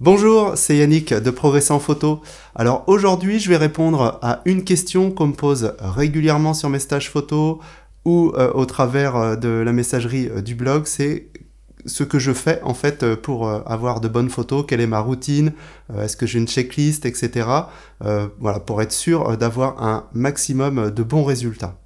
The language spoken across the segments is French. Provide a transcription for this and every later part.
Bonjour, c'est Yannick de en Photo. Alors aujourd'hui, je vais répondre à une question qu'on me pose régulièrement sur mes stages photo ou euh, au travers euh, de la messagerie euh, du blog, c'est ce que je fais en fait pour avoir de bonnes photos, quelle est ma routine, est-ce que j'ai une checklist, etc. voilà, pour être sûr d'avoir un maximum de bons résultats.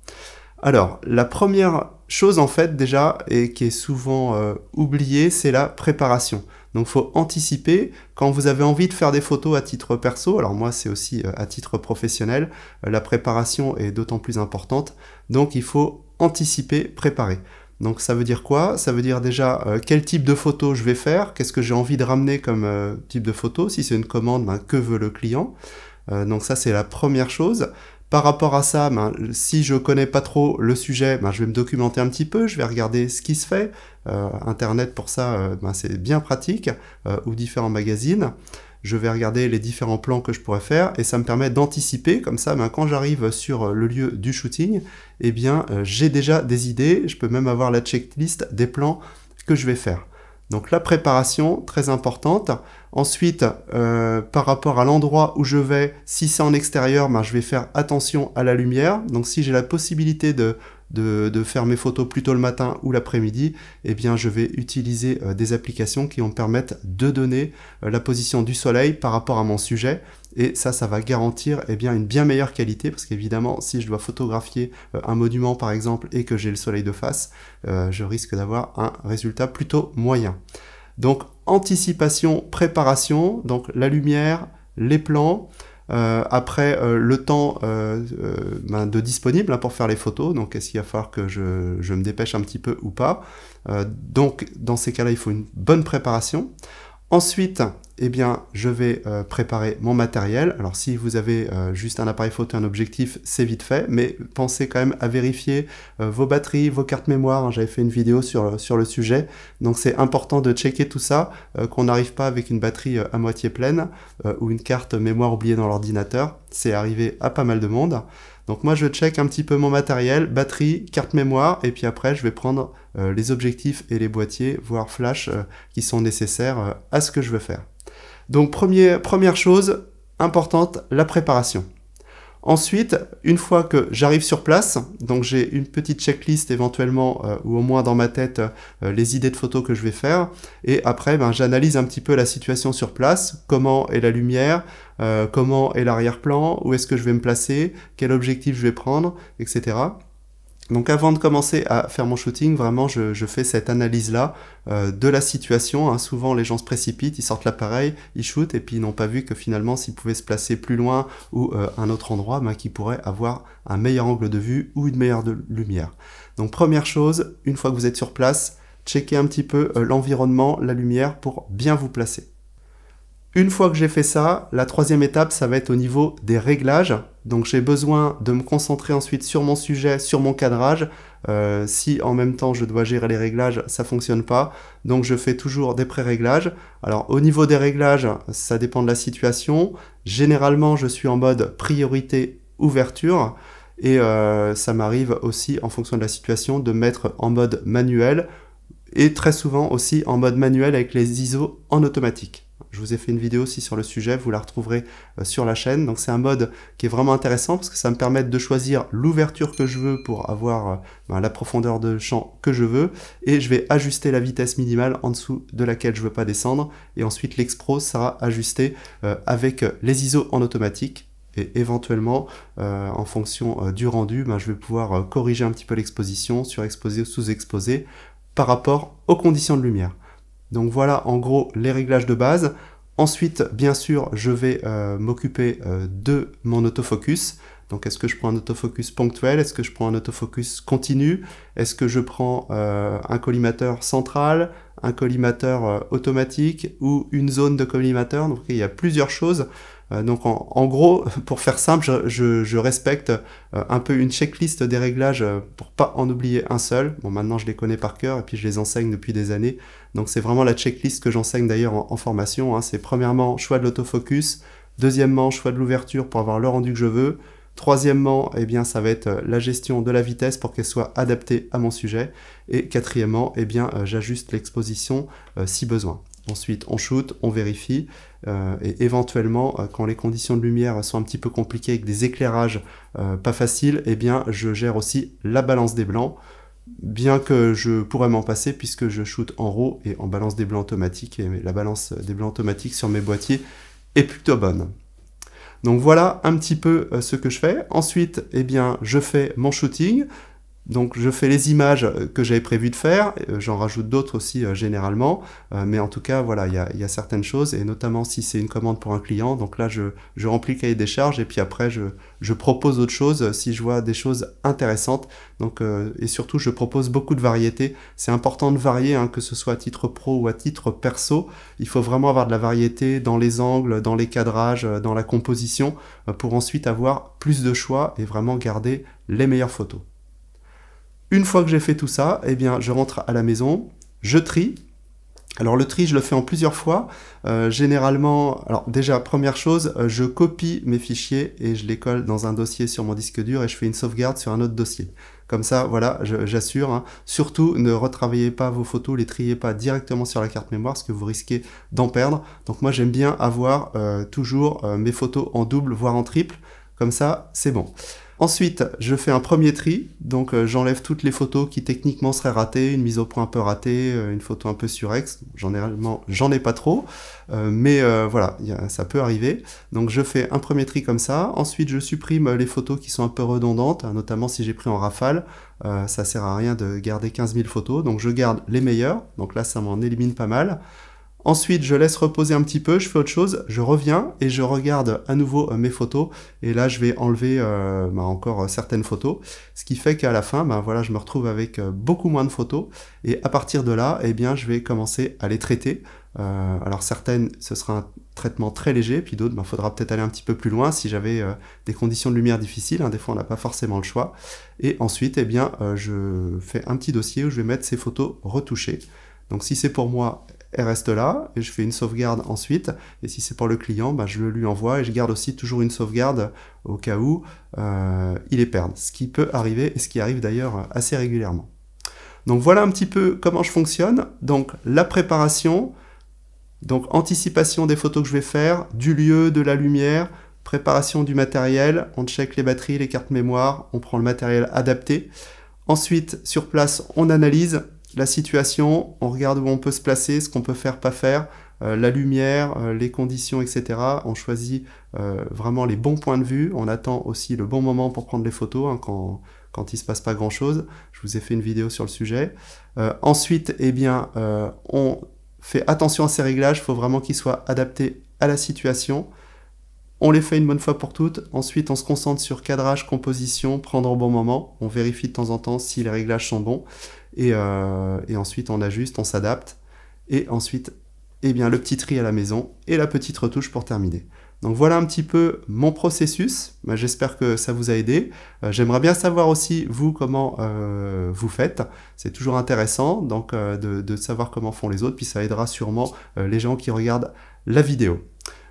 Alors, la première chose en fait déjà, et qui est souvent oubliée, c'est la préparation. Donc il faut anticiper quand vous avez envie de faire des photos à titre perso. Alors moi c'est aussi euh, à titre professionnel, euh, la préparation est d'autant plus importante. Donc il faut anticiper, préparer. Donc ça veut dire quoi Ça veut dire déjà euh, quel type de photo je vais faire, qu'est-ce que j'ai envie de ramener comme type de photo, si c'est une commande, ben, que veut le client. donc ça c'est la première chose. Par rapport à ça, ben, si je connais pas trop le sujet, ben, je vais me documenter un petit peu, je vais regarder ce qui se fait. Euh, Internet pour ça, euh, ben, c'est bien pratique, euh, ou différents magazines. Je vais regarder les différents plans que je pourrais faire et ça me permet d'anticiper. Comme ça, quand j'arrive sur le lieu du shooting, eh bien, j'ai déjà des idées. Je peux même avoir la checklist des plans que je vais faire. Donc la préparation, très importante. Ensuite, euh, par rapport à l'endroit où je vais, si c'est en extérieur, ben, je vais faire attention à la lumière. Donc si j'ai la possibilité de, faire mes photos plutôt le matin ou l'après-midi, eh bien je vais utiliser euh, des applications qui vont me permettre de donner euh, la position du soleil par rapport à mon sujet et ça, ça va garantir eh bien, une bien meilleure qualité, parce qu'évidemment, si je dois photographier euh, un monument par exemple et que j'ai le soleil de face, euh, je risque d'avoir un résultat plutôt moyen. Donc anticipation, préparation, donc la lumière, les plans, euh, après le temps ben, de disponible hein, pour faire les photos, donc est-ce qu'il va falloir que je, me dépêche un petit peu ou pas. donc dans ces cas-là, il faut une bonne préparation. Ensuite, eh bien, je vais euh, préparer mon matériel. Alors si vous avez euh, juste un appareil photo, et un objectif, c'est vite fait, mais pensez quand même à vérifier euh, vos batteries, vos cartes mémoire. Hein, j'avais fait une vidéo sur, sur le sujet, donc c'est important de checker tout ça, qu'on n'arrive pas avec une batterie à moitié pleine ou une carte mémoire oubliée dans l'ordinateur. C'est arrivé à pas mal de monde. Donc moi je check un petit peu mon matériel, batterie, carte mémoire, et puis après je vais prendre euh, les objectifs et les boîtiers, voire flash, euh, qui sont nécessaires euh, à ce que je veux faire. Donc première chose importante, la préparation. Ensuite, une fois que j'arrive sur place, donc j'ai une petite checklist éventuellement, euh, ou au moins dans ma tête, euh, les idées de photos que je vais faire. Et après, ben, j'analyse un petit peu la situation sur place, comment est la lumière, euh, comment est l'arrière-plan, où est-ce que je vais me placer, quel objectif je vais prendre, etc. Donc avant de commencer à faire mon shooting, vraiment, je, fais cette analyse-là euh, de la situation. Hein. Souvent, les gens se précipitent, ils sortent l'appareil, ils shootent, et puis ils n'ont pas vu que finalement, s'ils pouvaient se placer plus loin ou euh, un autre endroit, bah, qu'ils pourraient avoir un meilleur angle de vue ou une meilleure lumière. Donc première chose, une fois que vous êtes sur place, checkez un petit peu euh, l'environnement, la lumière, pour bien vous placer. Une fois que j'ai fait ça, la troisième étape, ça va être au niveau des réglages. Donc j'ai besoin de me concentrer ensuite sur mon sujet, sur mon cadrage. Euh, si en même temps je dois gérer les réglages, ça fonctionne pas. Donc je fais toujours des pré-réglages. Alors au niveau des réglages, ça dépend de la situation. Généralement, je suis en mode priorité ouverture. Et euh, ça m'arrive aussi en fonction de la situation de mettre en mode manuel et très souvent aussi en mode manuel avec les ISO en automatique. Je vous ai fait une vidéo aussi sur le sujet, vous la retrouverez euh, sur la chaîne. Donc c'est un mode qui est vraiment intéressant parce que ça me permet de choisir l'ouverture que je veux pour avoir euh, ben, la profondeur de champ que je veux. Et je vais ajuster la vitesse minimale en dessous de laquelle je ne veux pas descendre. Et ensuite l'expro sera ajusté euh, avec les ISO en automatique et éventuellement en fonction du rendu ben, je vais pouvoir corriger un petit peu l'exposition surexposer ou sous-exposer par rapport aux conditions de lumière. Donc voilà en gros les réglages de base. Ensuite, bien sûr, je vais euh, m'occuper euh, de mon autofocus. Donc est-ce que je prends un autofocus ponctuel Est-ce que je prends un autofocus continu Est-ce que je prends euh, un collimateur central, un collimateur automatique ou une zone de collimateur Donc il y a plusieurs choses. Euh, donc en, gros, pour faire simple, je, respecte euh, un peu une checklist des réglages euh, pour pas en oublier un seul. Bon, maintenant je les connais par cœur et puis je les enseigne depuis des années. Donc c'est vraiment la checklist que j'enseigne d'ailleurs en, formation. Hein. C'est premièrement choix de l'autofocus, deuxièmement choix de l'ouverture pour avoir le rendu que je veux. Troisièmement, eh bien, ça va être la gestion de la vitesse pour qu'elle soit adaptée à mon sujet. Et quatrièmement, eh bien, j'ajuste l'exposition si besoin. Ensuite, on shoot, on vérifie, euh, et éventuellement, euh, quand les conditions de lumière sont un petit peu compliquées avec des éclairages euh, pas faciles, eh bien, je gère aussi la balance des blancs, bien que je pourrais m'en passer puisque je shoot en RAW et en balance des blancs automatique, et la balance des blancs automatiques sur mes boîtiers est plutôt bonne. Donc voilà un petit peu ce que je fais. Ensuite, eh bien, je fais mon shooting. Donc je fais les images euh, que j'avais prévu de faire, euh, j'en rajoute d'autres aussi euh, généralement, mais en tout cas voilà, il y a, certaines choses, et notamment si c'est une commande pour un client, donc là je, remplis le cahier des charges et puis après je, propose autre chose, si je vois des choses intéressantes, donc et surtout je propose beaucoup de variétés. c'est important de varier, hein, que ce soit à titre pro ou à titre perso, il faut vraiment avoir de la variété dans les angles, dans les cadrages, dans la composition, pour ensuite avoir plus de choix et vraiment garder les meilleures photos. Une fois que j'ai fait tout ça, eh bien, je rentre à la maison, je trie. Alors le tri, je le fais en plusieurs fois. Euh, généralement, alors déjà, première chose, euh, je copie mes fichiers et je les colle dans un dossier sur mon disque dur et je fais une sauvegarde sur un autre dossier. Comme ça, voilà, j'assure. Hein. Surtout, ne retravaillez pas vos photos, les triez pas directement sur la carte mémoire, parce que vous risquez d'en perdre. Donc moi, j'aime bien avoir euh, toujours mes photos en double, voire en triple. Comme ça, c'est bon. Ensuite, je fais un premier tri, donc euh, j'enlève toutes les photos qui techniquement seraient ratées, une mise au point un peu ratée, euh, une photo un peu surex, Généralement, j'en ai pas trop, euh, mais voilà, ça peut arriver. Donc je fais un premier tri comme ça, ensuite je supprime les photos qui sont un peu redondantes, hein, notamment si j'ai pris en rafale, ça sert à rien de garder 15 000 photos, donc je garde les meilleures, donc là ça m'en élimine pas mal. Ensuite, je laisse reposer un petit peu, je fais autre chose, je reviens et je regarde à nouveau euh, mes photos. Et là, je vais enlever euh, bah, encore euh, certaines photos, ce qui fait qu'à la fin, bah, voilà, je me retrouve avec beaucoup moins de photos. Et à partir de là, eh bien, je vais commencer à les traiter. alors certaines, ce sera un traitement très léger, puis d'autres, il bah, faudra peut-être aller un petit peu plus loin si j'avais des conditions de lumière difficiles. Hein, des fois, on n'a pas forcément le choix. Et ensuite, eh bien, je fais un petit dossier où je vais mettre ces photos retouchées. Donc si c'est pour moi, elle reste là et je fais une sauvegarde ensuite. Et si c'est pour le client, bah, je le lui envoie et je garde aussi toujours une sauvegarde au cas où euh, il est perde. Ce qui peut arriver et ce qui arrive d'ailleurs assez régulièrement. Donc voilà un petit peu comment je fonctionne. Donc la préparation, donc anticipation des photos que je vais faire, du lieu, de la lumière, préparation du matériel, on check les batteries, les cartes mémoire, on prend le matériel adapté. Ensuite, sur place, on analyse, la situation, on regarde où on peut se placer, ce qu'on peut faire, pas faire, euh, la lumière, euh, les conditions, etc. On choisit euh, vraiment les bons points de vue. On attend aussi le bon moment pour prendre les photos hein, quand, quand il se passe pas grand chose. Je vous ai fait une vidéo sur le sujet. ensuite, eh bien, on fait attention à ces réglages. Il faut vraiment qu'ils soient adaptés à la situation. On les fait une bonne fois pour toutes. Ensuite, on se concentre sur cadrage, composition, prendre au bon moment. On vérifie de temps en temps si les réglages sont bons. Euh, et, ensuite, on ajuste, on s'adapte. Et ensuite, eh bien, le petit tri à la maison et la petite retouche pour terminer. Donc voilà un petit peu mon processus. Bah, j'espère que ça vous a aidé. Euh, j'aimerais bien savoir aussi, vous, comment euh, vous faites. C'est toujours intéressant donc, de, savoir comment font les autres, puis ça aidera sûrement les gens qui regardent la vidéo.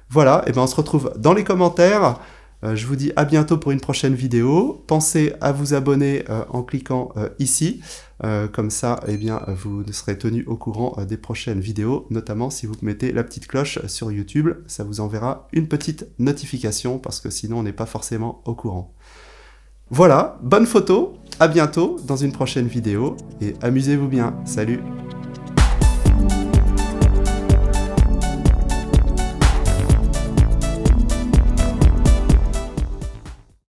Voilà, et eh ben, on se retrouve dans les commentaires. je vous dis à bientôt pour une prochaine vidéo. Pensez à vous abonner en cliquant ici. Euh, comme ça, eh bien, vous serez tenu au courant euh, des prochaines vidéos, notamment si vous mettez la petite cloche euh, sur YouTube, ça vous enverra une petite notification parce que sinon on n'est pas forcément au courant. Voilà, bonne photo, à bientôt dans une prochaine vidéo et amusez-vous bien. Salut